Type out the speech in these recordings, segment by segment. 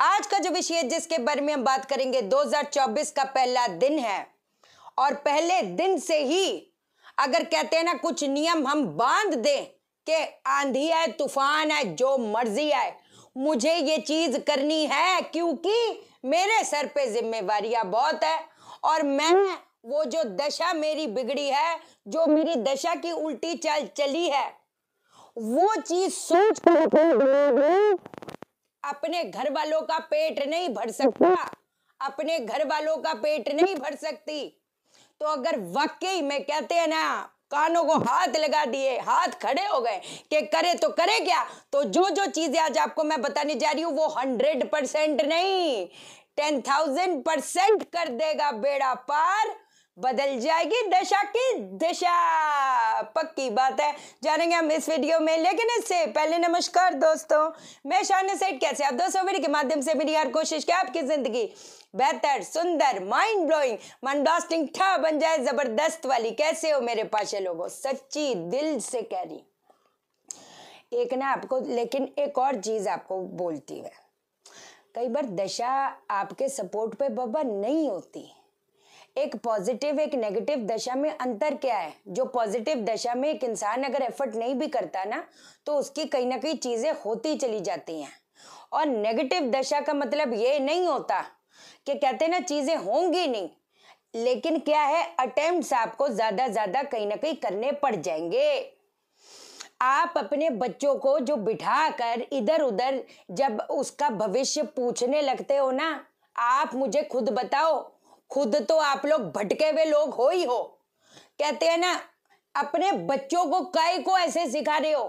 आज का जो विषय है जिसके बारे में हम बात करेंगे 2024 का पहला दिन है और पहले दिन से ही अगर कहते हैं ना कुछ नियम हम बांध दें कि आंधी है तूफान है जो मर्जी आए मुझे ये चीज करनी है क्योंकि मेरे सर पे जिम्मेवारियां बहुत है और मैं वो जो दशा मेरी बिगड़ी है जो मेरी दशा की उल्टी चाल चली है वो चीज सोच अपने घर वालों का पेट नहीं भर सकता अपने घर वालों का पेट नहीं भर सकती तो अगर वाकई में कहते हैं ना कानों को हाथ लगा दिए हाथ खड़े हो गए कि करे तो करे क्या तो जो जो चीजें आज आपको मैं बताने जा रही हूं वो हंड्रेड परसेंट नहीं टेन थाउजेंड परसेंट कर देगा बेड़ा पार बदल जाएगी दशा की दिशा पक्की बात है जानेंगे हम इस वीडियो में लेकिन इससे पहले नमस्कार दोस्तों मैं शान सेठ कैसे आप दोस्तों वीडियो के माध्यम से मेरी हर कोशिश की आपकी ज़िंदगी बेहतर सुंदर माइंड ब्लोइंग मन ब्लास्टिंग ठा बन जाए ज़बरदस्त वाली कैसे हो मेरे पास लोगों सच्ची दिल से कह रही एक ना आपको लेकिन एक और चीज़ आपको बोलती है कई बार दशा आपके सपोर्ट पे बाबा नहीं होती है एक पॉजिटिव एक नेगेटिव दशा में अंतर क्या है जो पॉजिटिव दशा में एक इंसान अगर एफर्ट नहीं भी करता ना तो उसकी कहीं ना कहीं चीज़ें होती चली जाती हैं और नेगेटिव दशा का मतलब ये नहीं होता कि कहते ना चीज़ें होंगी नहीं लेकिन क्या है अटेम्प्ट्स आपको ज़्यादा ज़्यादा कहीं ना कहीं करने पड़ जाएंगे आप अपने बच्चों को जो बिठा कर इधर उधर जब उसका भविष्य पूछने लगते हो ना आप मुझे खुद बताओ खुद तो आप लोग भटके हुए लोग हो ही हो कहते हैं ना अपने बच्चों को कई को ऐसे सिखा रहे हो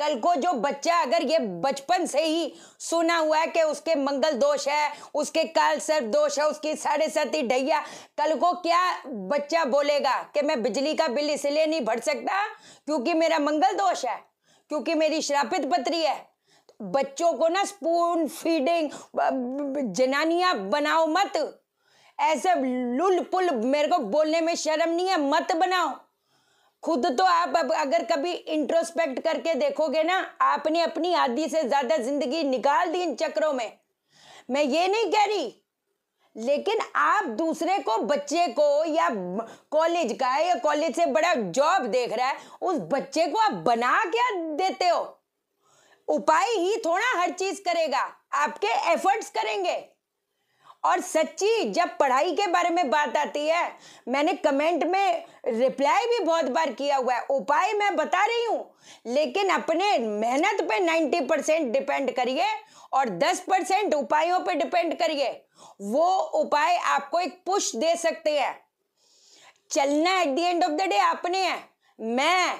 कल को जो बच्चा अगर ये बचपन से ही सुना हुआ है कि उसके मंगल दोष है उसके काल सर्प दोष है उसकी साढ़े सती ढैया कल को क्या बच्चा बोलेगा कि मैं बिजली का बिल इसलिए नहीं भर सकता क्योंकि मेरा मंगल दोष है क्योंकि मेरी श्रापित पत्री है बच्चों को ना स्पून फीडिंग जनानियां बनाओ मत ऐसे लुल पुल मेरे को बोलने में शर्म नहीं है मत बनाओ खुद तो आप अब अगर कभी इंट्रोस्पेक्ट करके देखोगे ना आपने अपनी आधी से ज्यादा जिंदगी निकाल दी इन चक्रों में मैं ये नहीं कह रही लेकिन आप दूसरे को बच्चे को या कॉलेज का या कॉलेज से बड़ा जॉब देख रहा है उस बच्चे को आप बना क्या देते हो उपाय ही थोड़ा हर चीज करेगा आपके एफर्ट्स करेंगे और सच्ची जब पढ़ाई के बारे में बात आती है मैंने कमेंट में रिप्लाई भी बहुत बार किया हुआ है उपाय मैं बता रही हूँ लेकिन अपने मेहनत पे 90 परसेंट डिपेंड करिए और 10 परसेंट उपायों पे डिपेंड करिए वो उपाय आपको एक पुश दे सकते हैं चलना at the end of the day आपने है मैं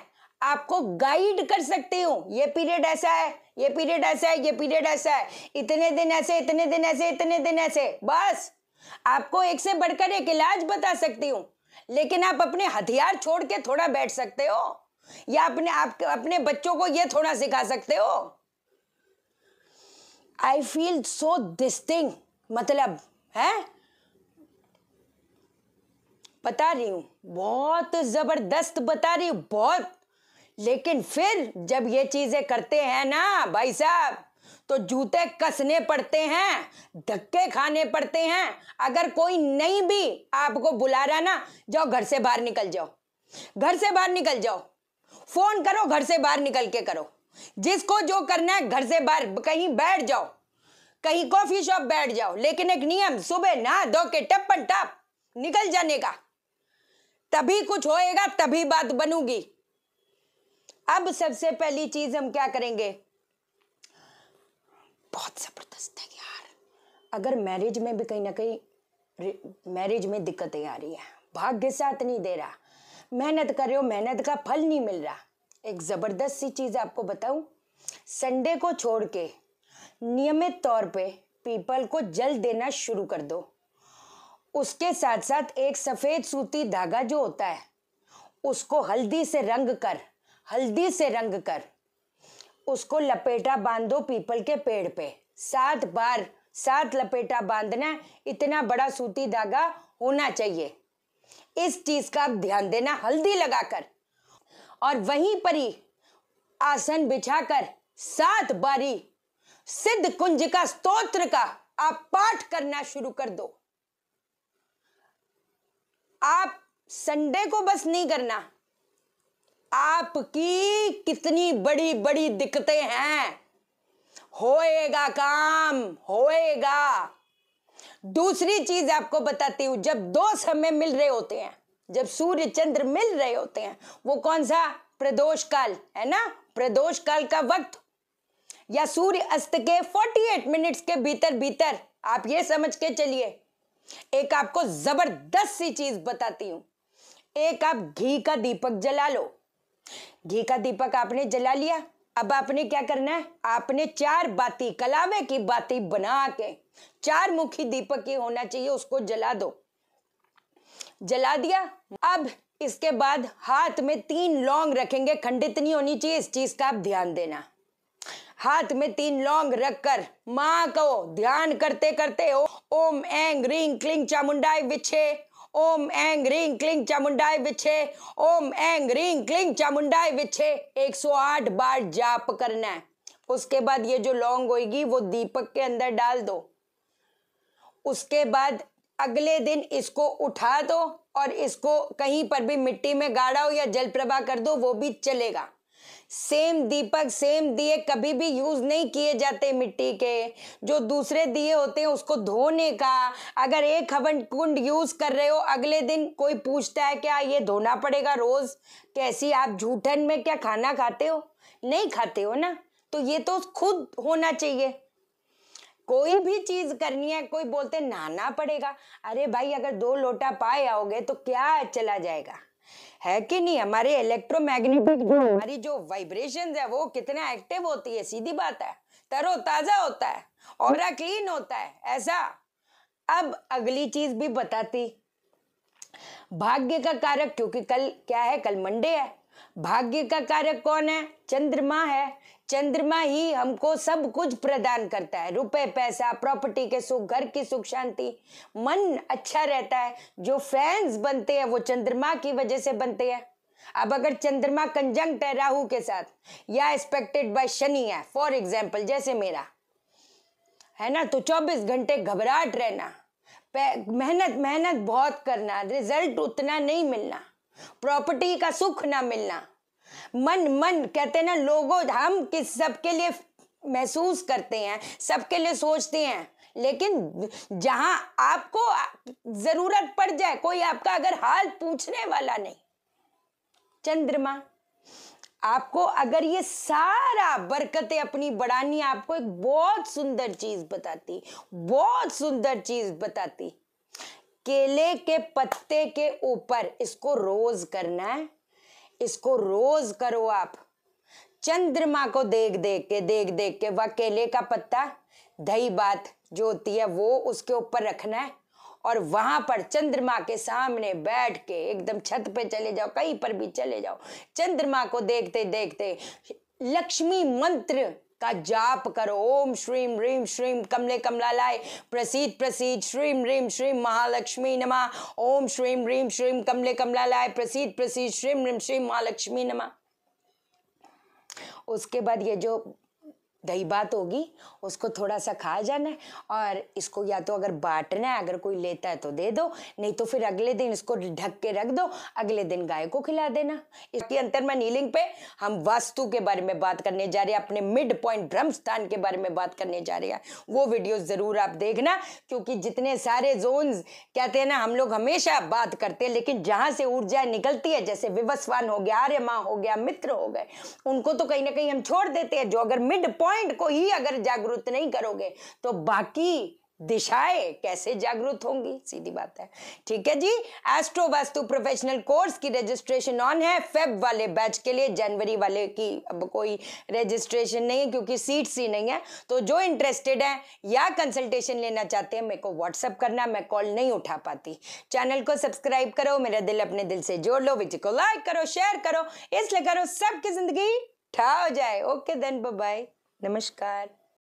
आपको गाइड कर सकती हूँ ये पीरियड ऐसा है ये पीरियड ऐसा है ये पीरियड ऐसा है इतने दिन ऐसे इतने दिन ऐसे इतने दिन ऐसे बस आपको एक से बढ़कर एक इलाज बता सकती हूँ लेकिन आप अपने हथियार छोड़ के थोड़ा बैठ सकते हो या अपने आप अपने बच्चों को ये थोड़ा सिखा सकते हो I feel so this thing मतलब है बता रही हूं बहुत जबरदस्त बता रही हूं बहुत लेकिन फिर जब ये चीजें करते हैं ना भाई साहब तो जूते कसने पड़ते हैं धक्के खाने पड़ते हैं अगर कोई नहीं भी आपको बुला रहा ना जाओ घर से बाहर निकल जाओ घर से बाहर निकल जाओ फोन करो घर से बाहर निकल के करो जिसको जो करना है घर से बाहर कहीं बैठ जाओ कहीं कॉफी शॉप बैठ जाओ लेकिन एक नियम सुबह नहा धो के टप्पन टप निकल जाने का तभी कुछ होएगा तभी बात बनूगी अब सबसे पहली चीज हम क्या करेंगे बहुत जबरदस्त है यार अगर मैरिज में भी कहीं ना कहीं मैरिज में दिक्कतें आ रही है भाग्य साथ नहीं दे रहा मेहनत कर रहे हो मेहनत का फल नहीं मिल रहा एक ज़बरदस्त सी चीज़ आपको बताऊं संडे को छोड़ के नियमित तौर पे पीपल को जल देना शुरू कर दो उसके साथ साथ एक सफ़ेद सूती धागा जो होता है उसको हल्दी से रंग कर हल्दी से रंग कर उसको लपेटा बांधो पीपल के पेड़ पे सात बार सात लपेटा बांधना इतना बड़ा सूती धागा होना चाहिए इस चीज का आप ध्यान देना हल्दी लगाकर और वहीं पर ही आसन बिछाकर सात बारी सिद्ध कुंज का स्तोत्र का आप पाठ करना शुरू कर दो आप संडे को बस नहीं करना आपकी कितनी बड़ी बड़ी दिक्कतें हैं होएगा काम होएगा दूसरी चीज आपको बताती हूं जब दो समय मिल रहे होते हैं जब सूर्य चंद्र मिल रहे होते हैं वो कौन सा प्रदोष काल है ना प्रदोष काल का वक्त या सूर्य अस्त के 48 मिनट्स के भीतर भीतर आप ये समझ के चलिए एक आपको जबरदस्त सी चीज बताती हूं एक आप घी का दीपक जला लो घी का दीपक आपने जला लिया अब आपने क्या करना है आपने चार बाती कलावे की बाती बना के चार मुखी दीपक ही होना चाहिए उसको जला दो जला दिया अब इसके बाद हाथ में तीन लौंग रखेंगे खंडित नहीं होनी चाहिए इस चीज का आप ध्यान देना हाथ में तीन लौंग रखकर माँ को ध्यान करते करते ओम एंग रिंग क्लिंग चामुंडाई विछे ओम एंग रिंग क्लिंग चामुंडाई विछे ओम एंग रिंग क्लिंग चामुंडाई विछे 108 बार जाप करना है उसके बाद ये जो लौंग होगी वो दीपक के अंदर डाल दो उसके बाद अगले दिन इसको उठा दो और इसको कहीं पर भी मिट्टी में गाड़ा हो या जल प्रवाह कर दो वो भी चलेगा सेम दीपक सेम दिए कभी भी यूज नहीं किए जाते मिट्टी के जो दूसरे दिए होते हैं उसको धोने का अगर एक हवन कुंड यूज कर रहे हो अगले दिन कोई पूछता है क्या ये धोना पड़ेगा रोज कैसी आप झूठन में क्या खाना खाते हो नहीं खाते हो ना तो ये तो खुद होना चाहिए कोई भी चीज करनी है कोई बोलते नहाना पड़ेगा अरे भाई अगर दो लोटा पाए आओगे तो क्या चला जाएगा है कि नहीं हमारे इलेक्ट्रोमैग्नेटिक जो हमारी जो वाइब्रेशंस है वो कितना एक्टिव होती है सीधी बात है तरो ताजा होता है और क्लीन होता है ऐसा अब अगली चीज भी बताती भाग्य का कारक क्योंकि कल क्या है कल मंडे है भाग्य का कारक कौन है चंद्रमा है चंद्रमा ही हमको सब कुछ प्रदान करता है रुपए पैसा प्रॉपर्टी के सुख घर की सुख शांति मन अच्छा रहता है जो फैंस बनते हैं वो चंद्रमा की वजह से बनते हैं अब अगर चंद्रमा कंजंक्ट है राहु के साथ या एक्सपेक्टेड बाय शनि है फॉर एग्जाम्पल जैसे मेरा है ना तो 24 घंटे घबराहट रहना मेहनत मेहनत बहुत करना रिजल्ट उतना नहीं मिलना प्रॉपर्टी का सुख ना मिलना मन मन कहते हैं ना लोगों हम किस सबके लिए महसूस करते हैं सबके लिए सोचते हैं लेकिन जहां आपको जरूरत पड़ जाए कोई आपका अगर हाल पूछने वाला नहीं चंद्रमा आपको अगर ये सारा बरकतें अपनी बढ़ानी आपको एक बहुत सुंदर चीज बताती बहुत सुंदर चीज बताती केले के पत्ते के ऊपर इसको रोज करना है इसको रोज करो आप चंद्रमा को देख देख के देख देख के वह केले का पत्ता दही बात जो होती है वो उसके ऊपर रखना है और वहां पर चंद्रमा के सामने बैठ के एकदम छत पे चले जाओ कहीं पर भी चले जाओ चंद्रमा को देखते देखते लक्ष्मी मंत्र का जाप करो ओम श्रीम रीम श्रीम कमले कमला लाय प्रसीद प्रसीद श्रीम रीम श्रीम महालक्ष्मी नमा ओम श्रीम रीम श्रीम कमले कमला लाय प्रसीद प्रसीद श्रीम रीम श्रीम महालक्ष्मी नमा उसके बाद ये जो दही बात होगी उसको थोड़ा सा खा जाना है और इसको या तो अगर बांटना है अगर कोई लेता है तो दे दो नहीं तो फिर अगले दिन इसको ढक के रख दो अगले दिन गाय को खिला देना इसके अंतर में नीलिंग पे हम वास्तु के बारे में बात करने जा रहे हैं अपने मिड पॉइंट ब्रह्म स्थान के बारे में बात करने जा रहे हैं वो वीडियो ज़रूर आप देखना क्योंकि जितने सारे जोन कहते हैं ना हम लोग हमेशा बात करते हैं लेकिन जहाँ से ऊर्जा निकलती है जैसे विवस्वान हो गया माँ हो गया मित्र हो गए उनको तो कहीं ना कहीं हम छोड़ देते हैं जो अगर मिड पॉइंट माइंड को ही अगर जागृत नहीं करोगे तो बाकी दिशाएं कैसे जागृत होंगी सीधी बात है ठीक है जी एस्ट्रो वास्तु प्रोफेशनल कोर्स की रजिस्ट्रेशन ऑन है फेब वाले बैच के लिए जनवरी वाले की अब कोई रजिस्ट्रेशन नहीं है क्योंकि सीट्स ही नहीं है तो जो इंटरेस्टेड है या कंसल्टेशन लेना चाहते हैं मेरे को व्हाट्सअप करना मैं कॉल नहीं उठा पाती चैनल को सब्सक्राइब करो मेरा दिल अपने दिल से जोड़ लो विजय को लाइक करो शेयर करो इसलिए करो सबकी जिंदगी ठा हो जाए ओके देन बाय Namaskar.